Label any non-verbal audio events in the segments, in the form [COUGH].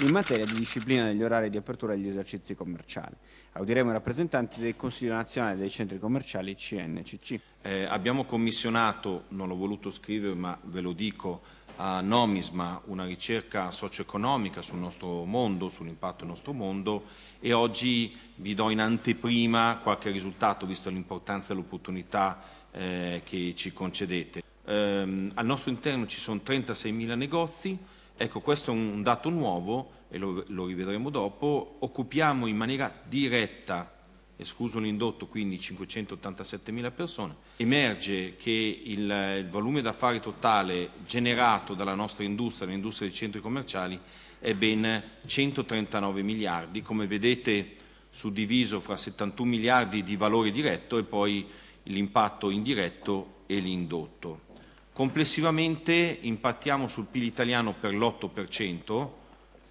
in materia di disciplina degli orari di apertura degli esercizi commerciali. Audiremo i rappresentanti del Consiglio nazionale dei centri commerciali CNCC. Eh, abbiamo commissionato, non ho voluto scrivere ma ve lo dico, a Nomisma una ricerca socio-economica sul nostro mondo, sull'impatto del nostro mondo e oggi vi do in anteprima qualche risultato visto l'importanza e l'opportunità eh, che ci concedete. Eh, al nostro interno ci sono 36.000 negozi, Ecco, questo è un dato nuovo e lo, lo rivedremo dopo. Occupiamo in maniera diretta escluso l'indotto quindi 587.000 persone, emerge che il, il volume d'affari totale generato dalla nostra industria, l'industria dei centri commerciali, è ben 139 miliardi, come vedete suddiviso fra 71 miliardi di valore diretto e poi l'impatto indiretto e l'indotto. Complessivamente impattiamo sul PIL italiano per l'8%,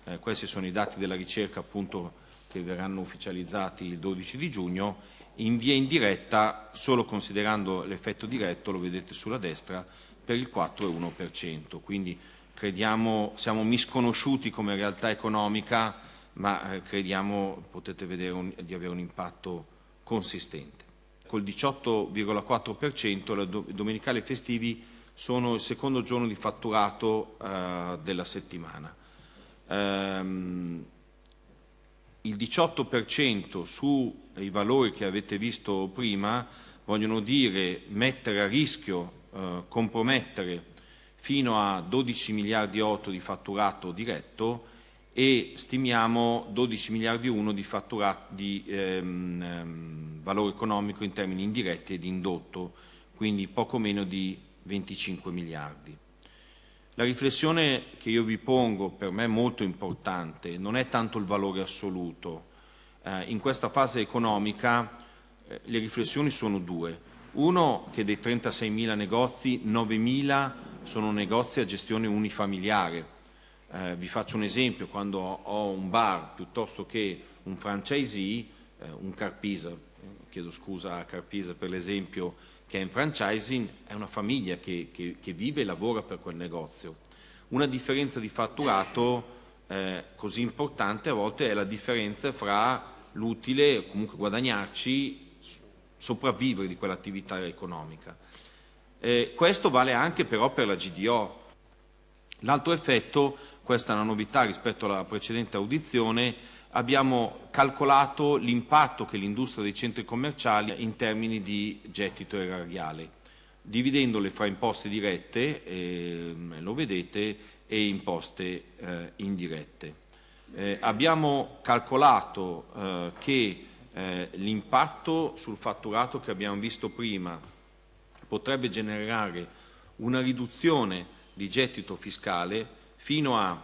eh, questi sono i dati della ricerca appunto che verranno ufficializzati il 12 di giugno, in via indiretta, solo considerando l'effetto diretto, lo vedete sulla destra, per il 4,1%, quindi crediamo, siamo misconosciuti come realtà economica, ma eh, crediamo, potete vedere, un, di avere un impatto consistente. Col 18,4% i domenicali festivi sono il secondo giorno di fatturato eh, della settimana. Ehm, il 18% sui valori che avete visto prima vogliono dire mettere a rischio, eh, compromettere fino a 12 miliardi 8 di fatturato diretto e stimiamo 12 miliardi 1 di, di ehm, ehm, valore economico in termini indiretti ed indotto, quindi poco meno di 25 miliardi. La riflessione che io vi pongo, per me molto importante, non è tanto il valore assoluto. Eh, in questa fase economica eh, le riflessioni sono due. Uno, che dei 36 mila negozi, 9 mila sono negozi a gestione unifamiliare. Eh, vi faccio un esempio, quando ho un bar piuttosto che un franchisee, eh, un Carpisa, eh, chiedo scusa a Carpisa per l'esempio, che è in franchising è una famiglia che, che, che vive e lavora per quel negozio. Una differenza di fatturato eh, così importante a volte è la differenza fra l'utile, comunque guadagnarci, sopravvivere di quell'attività economica. Eh, questo vale anche però per la GDO. L'altro effetto, questa è una novità rispetto alla precedente audizione, abbiamo calcolato l'impatto che l'industria dei centri commerciali in termini di gettito erariale, dividendole fra imposte dirette, eh, lo vedete, e imposte eh, indirette. Eh, abbiamo calcolato eh, che eh, l'impatto sul fatturato che abbiamo visto prima potrebbe generare una riduzione di gettito fiscale fino a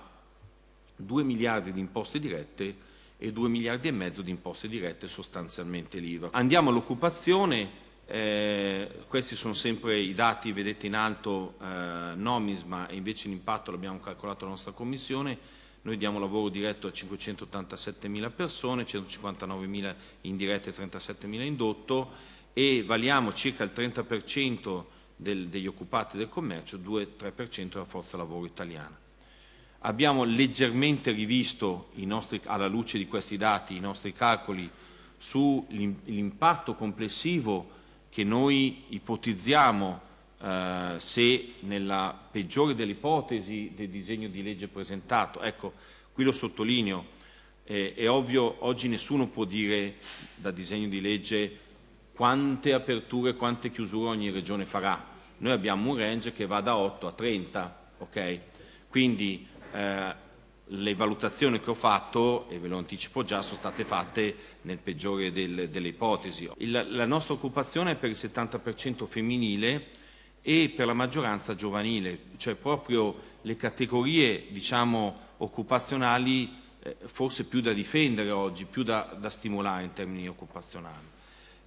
2 miliardi di imposte dirette e 2 miliardi e mezzo di imposte dirette sostanzialmente l'IVA. Andiamo all'occupazione, eh, questi sono sempre i dati, vedete in alto eh, Nomis, ma invece l'impatto l'abbiamo calcolato la nostra Commissione, noi diamo lavoro diretto a 587 mila persone, 159 mila indirette e 37 mila indotto e valiamo circa il 30% del, degli occupati del commercio, 2-3% della forza lavoro italiana. Abbiamo leggermente rivisto, nostri, alla luce di questi dati, i nostri calcoli sull'impatto complessivo che noi ipotizziamo eh, se nella peggiore delle ipotesi del disegno di legge presentato. Ecco, qui lo sottolineo, eh, è ovvio, oggi nessuno può dire da disegno di legge quante aperture, quante chiusure ogni regione farà. Noi abbiamo un range che va da 8 a 30, ok? Quindi eh, le valutazioni che ho fatto, e ve lo anticipo già, sono state fatte nel peggiore del, delle ipotesi. Il, la nostra occupazione è per il 70% femminile e per la maggioranza giovanile, cioè proprio le categorie diciamo, occupazionali eh, forse più da difendere oggi, più da, da stimolare in termini occupazionali.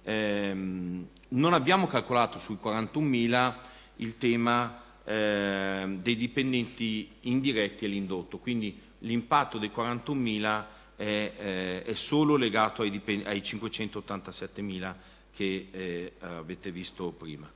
Ehm, non abbiamo calcolato sui 41.000 il tema Ehm, dei dipendenti indiretti e l'indotto, quindi l'impatto dei 41.000 è, eh, è, solo legato ai, ai 587.000 che eh, avete visto prima.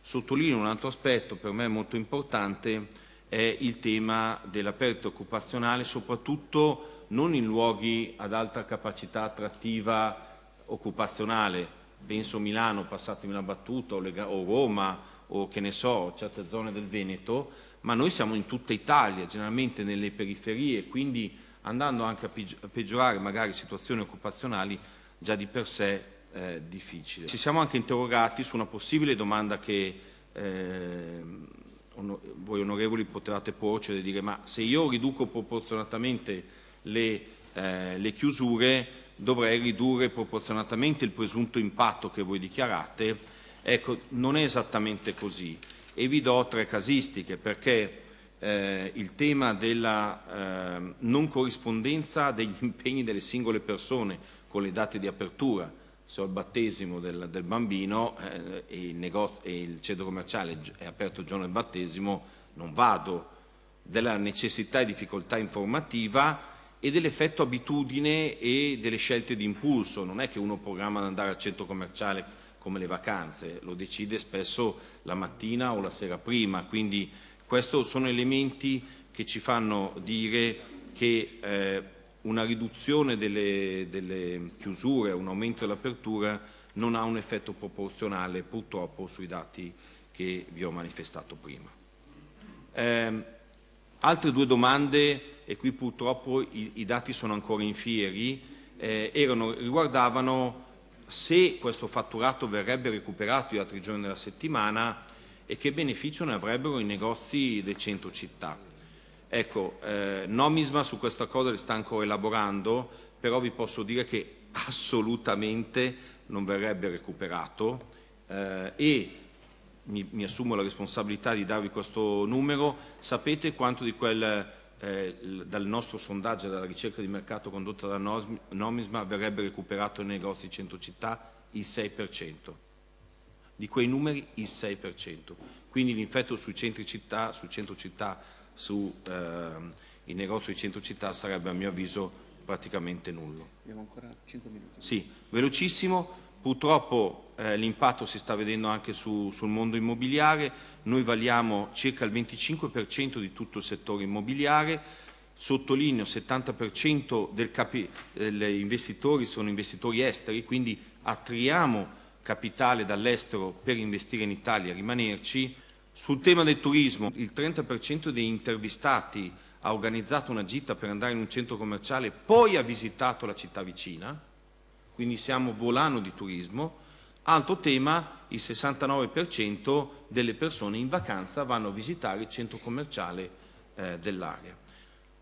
Sottolineo un altro aspetto per me molto importante è il tema della perdita occupazionale, soprattutto non in luoghi ad alta capacità attrattiva occupazionale, penso Milano, passatemi una battuta, o Roma, o che ne so, certe zone del Veneto, ma noi siamo in tutta Italia, generalmente nelle periferie, quindi andando anche a peggiorare magari situazioni occupazionali già di per sé eh, difficili. Ci siamo anche interrogati su una possibile domanda che eh, voi onorevoli potevate porci di dire ma se io riduco proporzionatamente le, eh, le chiusure dovrei ridurre proporzionatamente il presunto impatto che voi dichiarate Ecco, non è esattamente così e vi do tre casistiche perché eh, il tema della eh, non corrispondenza degli [LAUGHS] impegni delle singole persone con le date di apertura, se ho il battesimo del, del bambino eh, e, il e il centro commerciale è aperto il giorno del battesimo, non vado, della necessità e difficoltà informativa e dell'effetto abitudine e delle scelte di impulso, non è che uno programma ad andare al centro commerciale come le vacanze, lo decide spesso la mattina o la sera prima, quindi questi sono elementi che ci fanno dire che eh, una riduzione delle, delle chiusure, un aumento dell'apertura non ha un effetto proporzionale purtroppo sui dati che vi ho manifestato prima. Eh, altre due domande, e qui purtroppo i, i dati sono ancora infieri, eh, erano, riguardavano se questo fatturato verrebbe recuperato gli altri giorni della settimana e che beneficio ne avrebbero i negozi del centro città. Ecco, eh, Nomisma su questa cosa li sta ancora elaborando, però vi posso dire che assolutamente non verrebbe recuperato eh, e mi, mi assumo la responsabilità di darvi questo numero, sapete quanto di quel eh, dal nostro sondaggio dalla ricerca di mercato condotta da Nomisma verrebbe recuperato nei negozi città il 6%. Di quei numeri il 6%. Quindi l'infetto sui centri città, su centrocittà, sui eh, negozi di centrocittà sarebbe a mio avviso praticamente nullo. Abbiamo ancora 5 minuti. Sì, velocissimo. Purtroppo eh, l'impatto si sta vedendo anche su, sul mondo immobiliare, noi valiamo circa il 25% di tutto il settore immobiliare, sottolineo il 70% degli investitori sono investitori esteri, quindi attriamo capitale dall'estero per investire in Italia e rimanerci. Sul tema del turismo, il 30% degli intervistati ha organizzato una gita per andare in un centro commerciale, poi ha visitato la città vicina, quindi siamo volano di turismo. Altro tema, il 69% delle persone in vacanza vanno a visitare il centro commerciale eh, dell'area.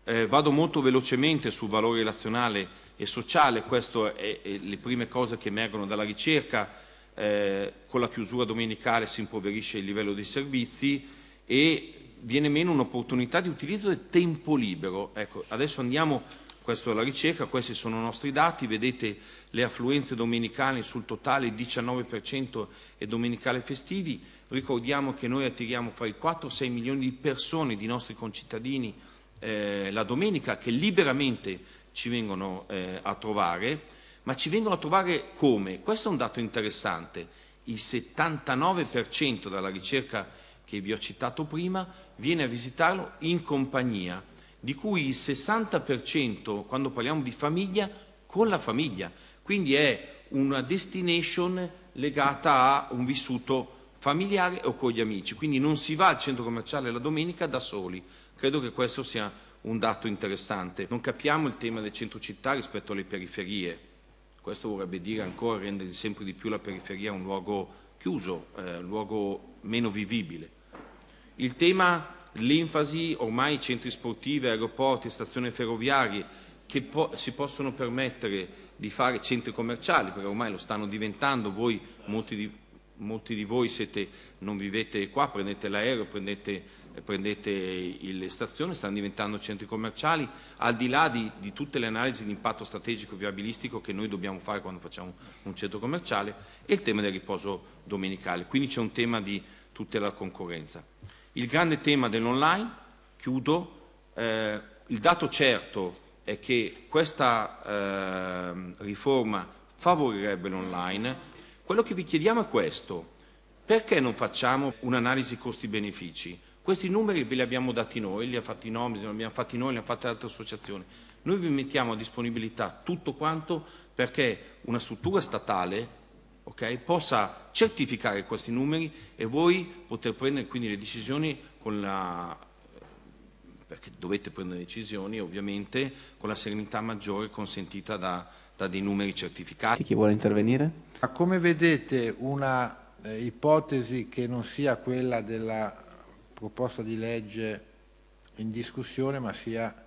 Eh, vado molto velocemente sul valore relazionale e sociale, queste sono le prime cose che emergono dalla ricerca. Eh, con la chiusura domenicale si impoverisce il livello dei servizi e viene meno un'opportunità di utilizzo del tempo libero. Ecco, adesso andiamo questo la ricerca, questi sono i nostri dati, vedete le affluenze domenicali sul totale 19% e domenicale festivi, ricordiamo che noi attiriamo fra i 4 e 6 milioni di persone, di nostri concittadini, eh, la domenica che liberamente ci vengono eh, a trovare, ma ci vengono a trovare come? Questo è un dato interessante, il 79% dalla ricerca che vi ho citato prima viene a visitarlo in compagnia, di cui il 60%, quando parliamo di famiglia, con la famiglia. Quindi è una destination legata a un vissuto familiare o con gli amici. Quindi non si va al centro commerciale la domenica da soli. Credo che questo sia un dato interessante. Non capiamo il tema del centro città rispetto alle periferie. Questo vorrebbe dire ancora rendere sempre di più la periferia un luogo chiuso, eh, un luogo meno vivibile. Il tema L'enfasi ormai ai centri sportivi, aeroporti, stazioni ferroviarie che po si possono permettere di fare centri commerciali, perché ormai lo stanno diventando, voi, molti, di, molti di voi siete, non vivete qua, prendete l'aereo, prendete, prendete le stazioni, stanno diventando centri commerciali, al di là di, di tutte le analisi di impatto strategico e viabilistico che noi dobbiamo fare quando facciamo un centro commerciale, e il tema del riposo domenicale. Quindi c'è un tema di tutela della concorrenza. Il grande tema dell'online, chiudo, eh, il dato certo è che questa eh, riforma favorirebbe l'online. Quello che vi chiediamo è questo, perché non facciamo un'analisi costi-benefici? Questi numeri ve li abbiamo dati noi, li ha fatti Nomis, li abbiamo fatti noi, li hanno fatti altre associazioni. Noi vi mettiamo a disponibilità tutto quanto perché una struttura statale okay, possa certificare questi numeri e voi poter prendere quindi le decisioni con la perché dovete prendere decisioni ovviamente con la serenità maggiore consentita da, da dei numeri certificati. Chi vuole intervenire? Ma come vedete una eh, ipotesi che non sia quella della proposta di legge in discussione ma sia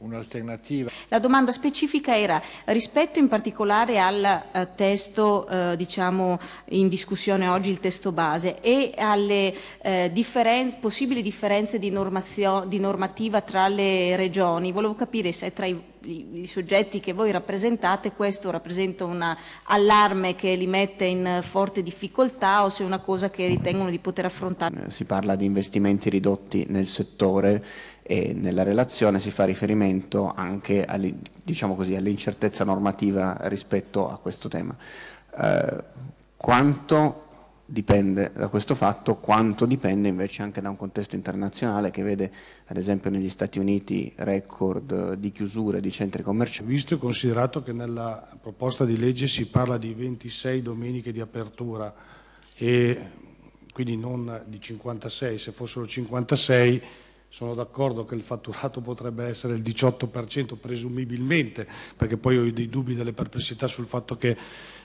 un'alternativa. La domanda specifica era rispetto in particolare al eh, testo eh, diciamo, in discussione oggi, il testo base, e alle eh, differen possibili differenze di, di normativa tra le regioni. Volevo capire se tra i i, soggetti che voi rappresentate, questo rappresenta un allarme che li mette in forte difficoltà o se è una cosa che ritengono di poter affrontare. Eh, si parla di investimenti ridotti nel settore e nella relazione si fa riferimento anche diciamo all'incertezza diciamo all normativa rispetto a questo tema. Eh, quanto dipende da questo fatto, quanto dipende invece anche da un contesto internazionale che vede ad esempio negli Stati Uniti record eh, di chiusure di centri commerciali. Visto e considerato che nella proposta di legge si parla di 26 domeniche di apertura e quindi non di 56, se fossero 56 sono d'accordo che il fatturato potrebbe essere il 18% presumibilmente, perché poi ho dei dubbi, delle perplessità sul fatto che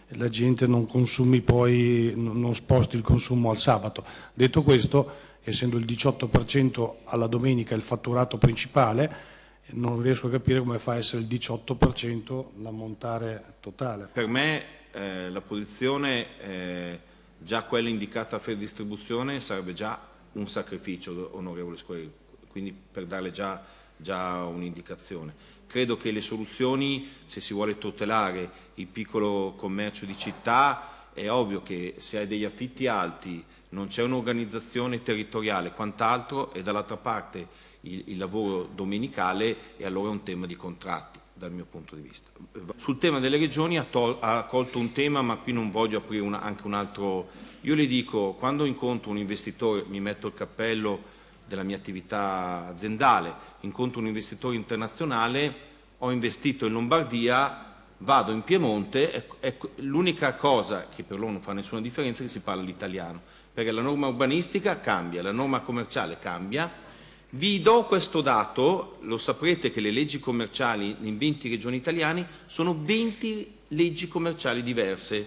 la gente non consumi poi, non sposti il consumo al sabato. Detto questo, essendo il 18% alla domenica il fatturato principale, non riesco a capire come fa a essere il 18% l'ammontare totale. Per me eh, la posizione, eh, già quella indicata a Fede Distribuzione, sarebbe già un sacrificio, onorevole Squarelli quindi per darle già, già un'indicazione. Credo che le soluzioni, se si vuole tutelare il piccolo commercio di città, è ovvio che se hai degli affitti alti, non c'è un'organizzazione territoriale, quant'altro, e dall'altra parte il, il lavoro domenicale, e allora è un tema di contratti dal mio punto di vista. Sul tema delle regioni ha, ha colto un tema, ma qui non voglio aprire una, anche un altro... Io le dico, quando incontro un investitore, mi metto il cappello della mia attività aziendale, incontro un investitore internazionale, ho investito in Lombardia, vado in Piemonte, l'unica cosa che per loro non fa nessuna differenza è che si parla l'italiano, perché la norma urbanistica cambia, la norma commerciale cambia. Vi do questo dato, lo saprete che le leggi commerciali in 20 regioni italiane sono 20 leggi commerciali diverse,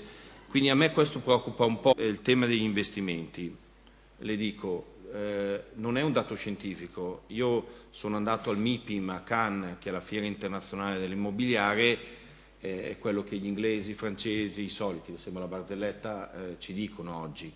quindi a me questo preoccupa un po' il tema degli investimenti. Le dico, eh, non è un dato scientifico. Io sono andato al MIPIM a Cannes, che è la fiera internazionale dell'immobiliare, eh, è quello che gli inglesi, i francesi, i soliti, sembra la barzelletta, eh, ci dicono oggi.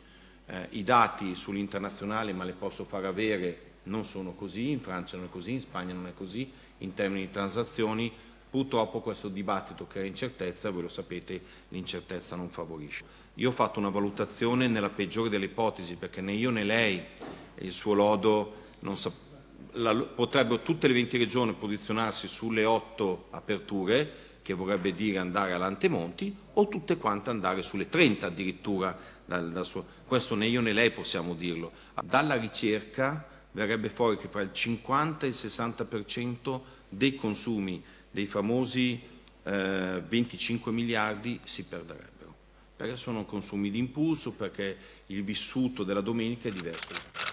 Eh, I dati sull'internazionale, ma le posso far avere, non sono così, in Francia non è così, in Spagna non è così, in termini di transazioni, Purtroppo questo dibattito crea incertezza, e voi lo sapete, l'incertezza non favorisce. Io ho fatto una valutazione nella peggiore delle ipotesi, perché né io né lei e il suo lodo la, potrebbero tutte le 20 regioni posizionarsi sulle 8 aperture, che vorrebbe dire andare all'Antemonti, o tutte quante andare sulle 30 addirittura. Dal, dal suo, questo né io né lei possiamo dirlo. Dalla ricerca verrebbe fuori che fra il 50 e il 60% dei consumi dei famosi eh, 25 miliardi si perderebbero, perché sono consumi di impulso, perché il vissuto della domenica è diverso.